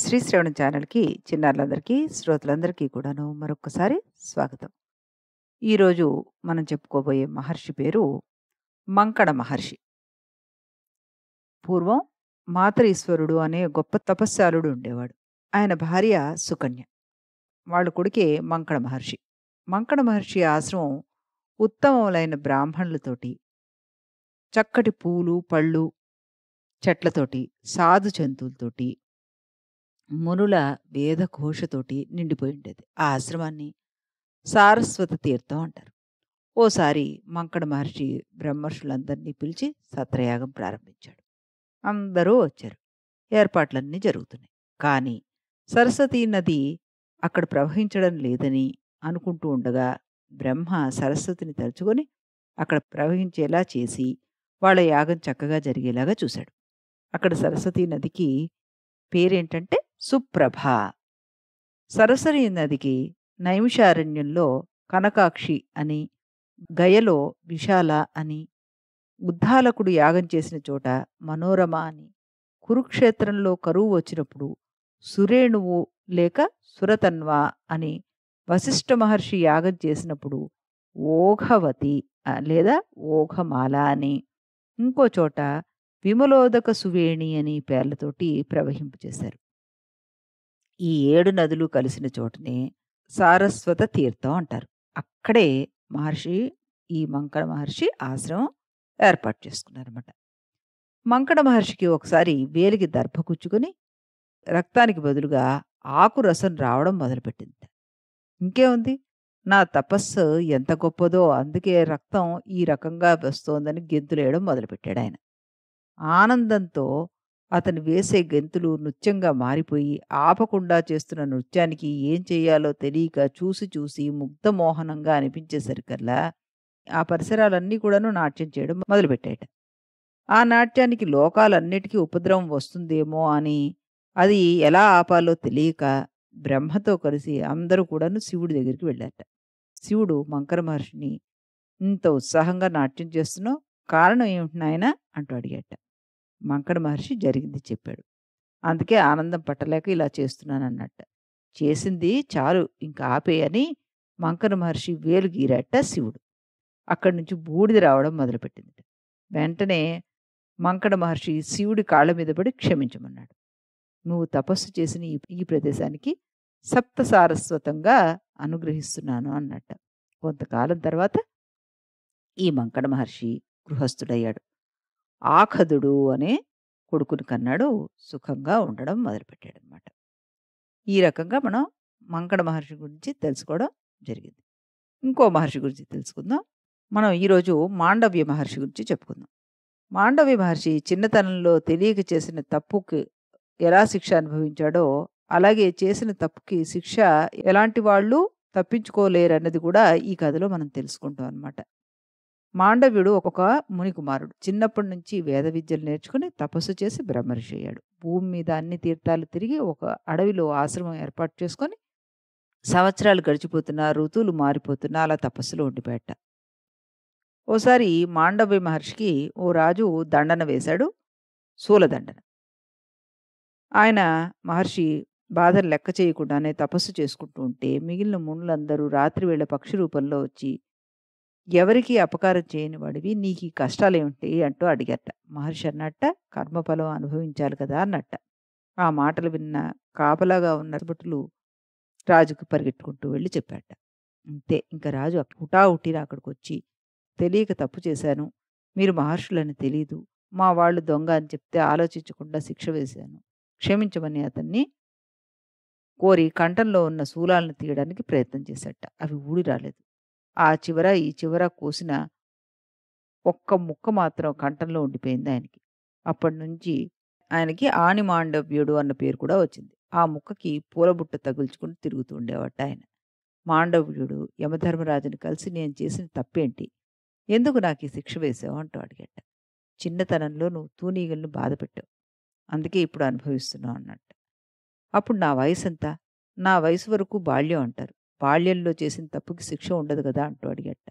శ్రీశ్రవణ ఛానల్కి చిన్నారులందరికీ శ్రోతలందరికీ కూడాను మరొక్కసారి స్వాగతం ఈరోజు మనం చెప్పుకోబోయే మహర్షి పేరు మంకడ మహర్షి పూర్వం మాతరీశ్వరుడు అనే గొప్ప తపస్శాలుడు ఉండేవాడు ఆయన భార్య సుకన్య వాళ్ళ కొడుకే మంకడ మహర్షి మంకడ మహర్షి ఆశ్రమం ఉత్తమములైన బ్రాహ్మణులతోటి చక్కటి పూలు పళ్ళు చెట్లతోటి సాధు జంతువులతోటి మునుల వేదఘోషతోటి నిండిపోయి ఉండేది ఆ ఆశ్రమాన్ని సారస్వత తీర్థం అంటారు ఓసారి మంకడ మహర్షి బ్రహ్మర్షులందరినీ పిలిచి సత్రయాగం ప్రారంభించాడు అందరూ వచ్చారు ఏర్పాట్లన్నీ జరుగుతున్నాయి కానీ సరస్వతీ నది అక్కడ ప్రవహించడం లేదని అనుకుంటూ ఉండగా బ్రహ్మ సరస్వతిని తలుచుకొని అక్కడ ప్రవహించేలా చేసి వాళ్ళ యాగం చక్కగా జరిగేలాగా చూశాడు అక్కడ సరస్వతీ నదికి పేరేంటంటే సుప్రభ సరసరి నదికి నైమిషారణ్యంలో కనకాక్షి అని గయలో విశాల అని ఉద్దాలకుడు యాగం చేసిన చోట మనోరమ అని కురుక్షేత్రంలో కరువు వచ్చినప్పుడు సురేణువు లేక సురతన్వా అని వశిష్ఠ మహర్షి యాగం చేసినప్పుడు ఓఘవతి లేదా ఓఘమాల అని ఇంకో చోట విమలోదక సువేణి అని పేర్లతోటి ప్రవహింపచేశారు ఈ ఏడు నదులు కలిసిన చోటుని సారస్వత తీర్థం అంటారు అక్కడే మహర్షి ఈ మంకడ మహర్షి ఆశ్రమం ఏర్పాటు చేసుకున్నారన్నమాట మంకడ మహర్షికి ఒకసారి వేలికి దర్భ కూర్చుకొని రక్తానికి బదులుగా ఆకు రసం రావడం మొదలుపెట్టింది ఇంకేముంది నా తపస్సు ఎంత గొప్పదో అందుకే రక్తం ఈ రకంగా వస్తోందని గెంతులేయడం మొదలుపెట్టాడు ఆయన ఆనందంతో అతను వేసే గెంతులు నృత్యంగా మారిపోయి ఆపకుండా చేస్తున్న నృత్యానికి ఏం చేయాలో తెలియక చూసి చూసి ముగ్ధ మోహనంగా అనిపించేసరికల్లా ఆ పరిసరాలన్నీ కూడాను నాట్యం చేయడం మొదలుపెట్టాట ఆ నాట్యానికి లోకాలన్నిటికీ ఉపద్రవం వస్తుందేమో అని అది ఎలా ఆపాలో తెలియక బ్రహ్మతో కలిసి అందరూ కూడాను శివుడి దగ్గరికి వెళ్ళాట శివుడు మంకర మహర్షిని ఇంత ఉత్సాహంగా నాట్యం చేస్తున్నావు కారణం ఏమిటి నాయన అంటూ అడిగాట మంకడ మహర్షి జరిగింది చెప్పాడు అందుకే ఆనందం పట్టలేక ఇలా చేస్తున్నాను అన్నట్ట చేసింది చాలు ఇంకా ఆపేయని మంకర మహర్షి వేలు గీరాట శివుడు అక్కడి నుంచి బూడిద రావడం మొదలుపెట్టింది వెంటనే మంకడ మహర్షి శివుడి కాళ్ళ మీద పడి క్షమించమన్నాడు నువ్వు తపస్సు చేసిన ఈ ప్రదేశానికి సప్త సారస్వతంగా అనుగ్రహిస్తున్నాను అన్నట్ట కొంతకాలం తర్వాత ఈ మంకడ మహర్షి గృహస్థుడయ్యాడు ఆఖదుడు అనే కొడుకుని కన్నాడు సుఖంగా ఉండడం మొదలుపెట్టాడు అనమాట ఈ రకంగా మనం మంకడ మహర్షి గురించి తెలుసుకోవడం జరిగింది ఇంకో మహర్షి గురించి తెలుసుకుందాం మనం ఈరోజు మాండవ్య మహర్షి గురించి చెప్పుకుందాం మాండవ్య మహర్షి చిన్నతనంలో తెలియక చేసిన తప్పుకి ఎలా శిక్ష అనుభవించాడో అలాగే చేసిన తప్పుకి శిక్ష ఎలాంటి వాళ్ళు తప్పించుకోలేరు అన్నది కూడా ఈ కథలో మనం తెలుసుకుంటాం అనమాట మాండవ్యుడు ఒక మునికుమారుడు చిన్నప్పటి నుంచి వేద విద్యలు నేర్చుకుని తపస్సు చేసి బ్రహ్మర్షి అయ్యాడు భూమి మీద అన్ని తీర్థాలు తిరిగి ఒక అడవిలో ఆశ్రమం ఏర్పాటు చేసుకొని సంవత్సరాలు గడిచిపోతున్నా ఋతువులు మారిపోతున్నా అలా తపస్సులో ఉండిపోయట ఓసారి మాండవ్య మహర్షికి ఓ రాజు దండన వేశాడు శూలదండన ఆయన మహర్షి బాధను లెక్క చేయకుండానే తపస్సు చేసుకుంటూ ఉంటే మిగిలిన మునులందరూ రాత్రివేళ పక్షి రూపంలో వచ్చి ఎవరికి అపకారం చేయని వాడివి నీకు ఈ కష్టాలు ఏమిటి అంటూ అడిగట మహర్షి అన్నట్ట కర్మఫలం అనుభవించాలి కదా అన్నట్ట ఆ మాటలు విన్న కాపలాగా ఉన్న భటులు రాజుకు పరిగెట్టుకుంటూ వెళ్ళి చెప్పాట అంతే ఇంకా రాజు హుటాహుటిన అక్కడికి వచ్చి తెలియక తప్పు చేశాను మీరు మహర్షులని తెలీదు మా వాళ్ళు దొంగ అని చెప్తే ఆలోచించకుండా శిక్ష వేశాను క్షమించమని అతన్ని కోరి కంఠంలో ఉన్న శూలాలను తీయడానికి ప్రయత్నం చేశాట అవి ఊడి రాలేదు ఆ చివర ఈ చివర కోసిన ఒక్క ముక్క మాత్రం కంఠంలో ఉండిపోయింది ఆయనకి అప్పటి నుంచి ఆయనకి మాండవ్యుడు అన్న పేరు కూడా వచ్చింది ఆ ముక్కకి పూలబుట్ట తగుల్చుకుని తిరుగుతూ ఉండేవాట ఆయన మాండవ్యుడు యమధర్మరాజుని కలిసి నేను చేసిన తప్పేంటి ఎందుకు నాకు ఈ శిక్ష వేసావు అంటూ అడిగట చిన్నతనంలో నువ్వు తూనీగలను బాధ పెట్టావు అందుకే ఇప్పుడు అనుభవిస్తున్నావు అన్నట్టు అప్పుడు నా వయసు ఎంత నా వయసు వరకు బాల్యం అంటారు బాల్యంలో చేసిన తప్పుకి శిక్ష ఉండదు కదా అంటూ అడిగట్ట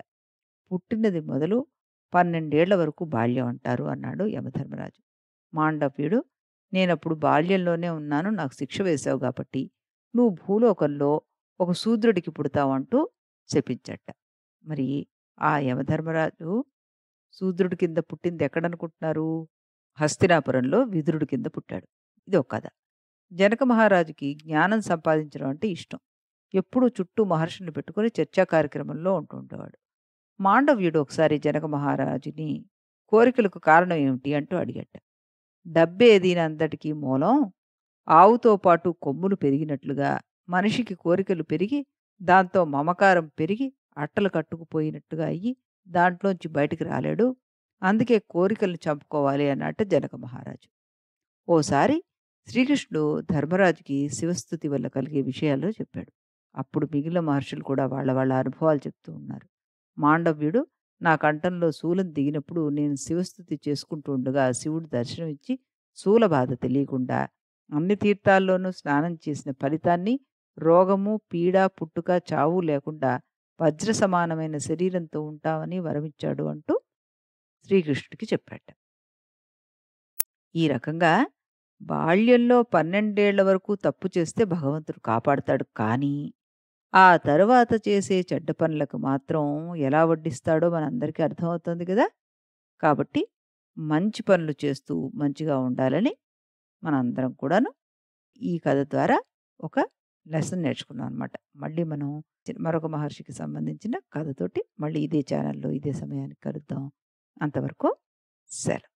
పుట్టినది మొదలు పన్నెండేళ్ల వరకు బాల్యం అంటారు అన్నాడు యమధర్మరాజు మాండవ్యుడు నేనప్పుడు బాల్యంలోనే ఉన్నాను నాకు శిక్ష వేశావు కాబట్టి నువ్వు భూలోకంలో ఒక శూద్రుడికి పుడతావంటూ చెప్పించట మరి ఆ యమధర్మరాజు శూద్రుడి కింద పుట్టింది ఎక్కడనుకుంటున్నారు హస్తినాపురంలో విదురుడి కింద పుట్టాడు ఇది ఒక కథ జనక మహారాజుకి జ్ఞానం సంపాదించడం అంటే ఇష్టం ఎప్పుడూ చుట్టూ మహర్షిని పెట్టుకుని చర్చా కార్యక్రమంలో ఉంటుండేవాడు మాండవ్యుడు ఒకసారి జనక మహారాజుని కోరికలకు కారణం ఏమిటి అంటూ అడిగట డబ్బే దీనంతటికీ మూలం ఆవుతో పాటు కొమ్ములు పెరిగినట్లుగా మనిషికి కోరికలు పెరిగి దాంతో మమకారం పెరిగి అట్టలు కట్టుకుపోయినట్టుగా అయ్యి దాంట్లోంచి బయటికి రాలేడు అందుకే కోరికలను చంపుకోవాలి అన్నట్టు జనక మహారాజు ఓసారి శ్రీకృష్ణుడు ధర్మరాజుకి శివస్థుతి వల్ల కలిగే విషయాల్లో చెప్పాడు అప్పుడు మిగిలిన మహర్షులు కూడా వాళ్ళ వాళ్ళ అనుభవాలు చెప్తూ ఉన్నారు మాండవ్యుడు నా కంఠంలో శూలం దిగినప్పుడు నేను శివస్థుతి చేసుకుంటూ ఉండగా శివుడు దర్శనం ఇచ్చి శూల బాధ తెలియకుండా అన్ని తీర్థాల్లోనూ స్నానం చేసిన ఫలితాన్ని రోగము పీడ పుట్టుక చావు లేకుండా వజ్ర సమానమైన శరీరంతో ఉంటామని వరమిచ్చాడు అంటూ శ్రీకృష్ణుడికి చెప్పాట ఈ రకంగా బాల్యంలో పన్నెండేళ్ల వరకు తప్పు చేస్తే భగవంతుడు కాపాడతాడు కానీ ఆ తరువాత చేసే చెడ్డ పనులకు మాత్రం ఎలా వడ్డిస్తాడో మనందరికీ అర్థమవుతుంది కదా కాబట్టి మంచి పనులు చేస్తూ మంచిగా ఉండాలని మనందరం కూడాను ఈ కథ ద్వారా ఒక లెసన్ నేర్చుకున్నాం అనమాట మళ్ళీ మనం మరొక మహర్షికి సంబంధించిన కథతోటి మళ్ళీ ఇదే ఛానల్లో ఇదే సమయానికి కలుద్దాం అంతవరకు సెలవు